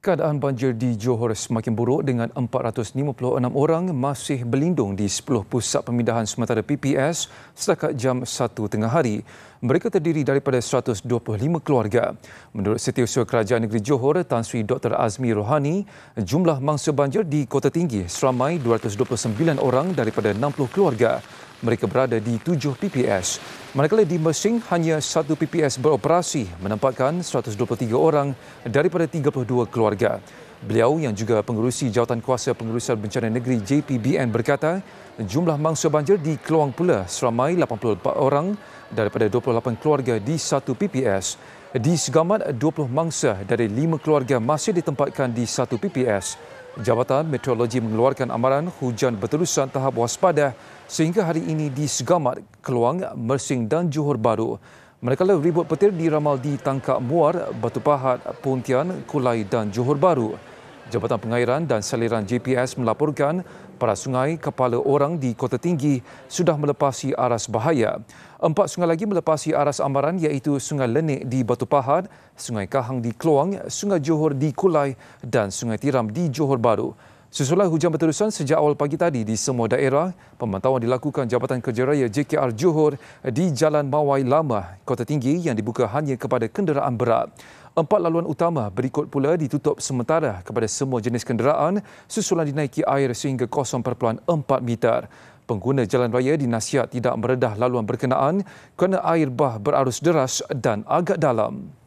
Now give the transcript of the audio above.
Keadaan banjir di Johor semakin buruk dengan 456 orang masih berlindung di 10 pusat pemindahan sementara PPS setakat jam 1 tengah hari. Mereka terdiri daripada 125 keluarga. Menurut Setiausaha Kerajaan Negeri Johor, Tan Sri Dr. Azmi Rohani, jumlah mangsa banjir di Kota Tinggi seramai 229 orang daripada 60 keluarga mereka berada di 7 PPS. Manakala di Mersing, hanya satu PPS beroperasi menempatkan 123 orang daripada 32 keluarga. Beliau yang juga pengurusi jawatan kuasa pengurusan bencana negeri JPBN berkata, jumlah mangsa banjir di Keluang pula seramai 84 orang daripada 28 keluarga di satu PPS. Di Segamat, 20 mangsa dari 5 keluarga masih ditempatkan di satu PPS. Jabatan Meteorologi mengeluarkan amaran hujan berterusan tahap waspada sehingga hari ini di Segamat, Keluang, Mersing dan Johor Baru. Manakala ribut petir diramal di Tangkak Muar, Batu Pahat, Pontian, Kulai dan Johor Baru. Jabatan Pengairan dan Saliran JPS melaporkan para sungai kepala orang di Kota Tinggi sudah melepasi aras bahaya. Empat sungai lagi melepasi aras amaran iaitu Sungai Lenik di Batu Pahat, Sungai Kahang di Keluang, Sungai Johor di Kulai dan Sungai Tiram di Johor Baru. Susulan hujan berterusan sejak awal pagi tadi di semua daerah, pemantauan dilakukan Jabatan Kerja Raya JKR Johor di Jalan Mawai Lama, Kota Tinggi yang dibuka hanya kepada kenderaan berat. Empat laluan utama berikut pula ditutup sementara kepada semua jenis kenderaan susulan dinaiki air sehingga 0.4 meter. Pengguna jalan raya dinasihat tidak meredah laluan berkenaan kerana air bah berarus deras dan agak dalam.